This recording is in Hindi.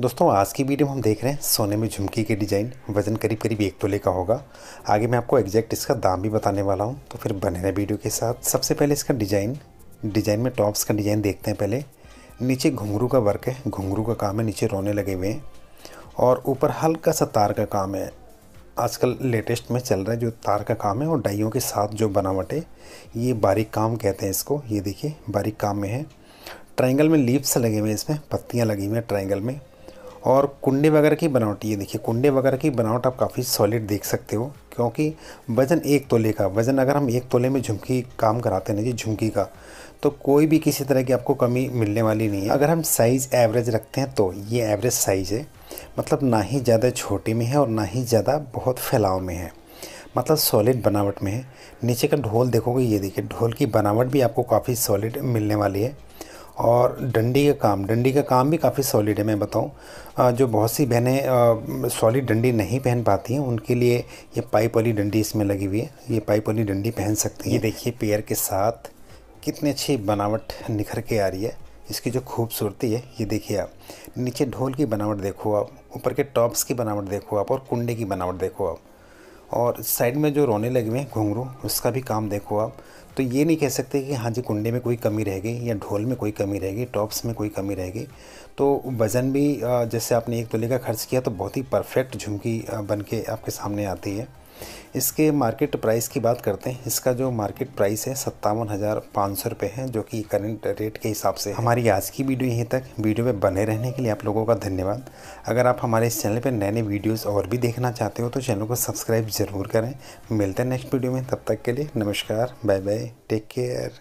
दोस्तों आज की वीडियो में हम देख रहे हैं सोने में झुमकी के डिज़ाइन वज़न करीब करीब एक तोले का होगा आगे मैं आपको एग्जैक्ट इसका दाम भी बताने वाला हूँ तो फिर बने रहे वीडियो के साथ सबसे पहले इसका डिज़ाइन डिज़ाइन में टॉप्स का डिज़ाइन देखते हैं पहले नीचे घुंघरू का वर्क है घुंघरू का काम है नीचे रोने लगे हुए हैं और ऊपर हल्का सा तार का काम है आजकल लेटेस्ट में चल रहा है जो तार का काम है और डाइयों के साथ जो बनावट है ये बारीक काम कहते हैं इसको ये देखिए बारीक काम में है ट्राइंगल में लीप्स लगे हुए हैं इसमें पत्तियाँ लगी हुई हैं ट्राइंगल में और कुंडे वगैरह की बनावट ये देखिए कुंडे वगैरह की बनावट आप काफ़ी सॉलिड देख सकते हो क्योंकि वज़न एक तोले का वज़न अगर हम एक तोले में झुमकी काम कराते हैं ना जी झुमकी का तो कोई भी किसी तरह की आपको कमी मिलने वाली नहीं है अगर हम साइज़ एवरेज रखते हैं तो ये एवरेज साइज़ है मतलब ना ही ज़्यादा छोटे में है और ना ही ज़्यादा बहुत फैलाव में है मतलब सॉलिड बनावट में है नीचे का ढोल देखोगे ये देखिए ढोल की बनावट भी आपको काफ़ी सॉलिड मिलने वाली है और डंडी का काम डंडी का काम भी काफ़ी सॉलिड है मैं बताऊं जो बहुत सी बहनें सॉलिड डंडी नहीं पहन पाती हैं उनके लिए ये पाइप वाली डंडी इसमें लगी हुई है ये पाइप वाली डंडी पहन सकती हैं ये देखिए पेयर के साथ कितनी अच्छी बनावट निखर के आ रही है इसकी जो खूबसूरती है ये देखिए आप नीचे ढोल की बनावट देखो आप ऊपर के टॉप्स की बनावट देखो आप और कुंडे की बनावट देखो आप और साइड में जो रोने लगे हुए हैं घुंघरू उसका भी काम देखो आप तो ये नहीं कह सकते कि हाँ जी कुंडे में कोई कमी रह गई या ढोल में कोई कमी रह गई टॉप्स में कोई कमी रह गई तो वज़न भी जैसे आपने एक तोले का खर्च किया तो बहुत ही परफेक्ट झुमकी बन के आपके सामने आती है इसके मार्केट प्राइस की बात करते हैं इसका जो मार्केट प्राइस है सत्तावन हज़ार पाँच सौ रुपये है जो कि करंट रेट के हिसाब से हमारी आज की वीडियो यहीं तक वीडियो में बने रहने के लिए आप लोगों का धन्यवाद अगर आप हमारे इस चैनल पर नए नए वीडियोज़ और भी देखना चाहते हो तो चैनल को सब्सक्राइब ज़रूर करें मिलते हैं नेक्स्ट वीडियो में तब तक के लिए नमस्कार बाय बाय टेक केयर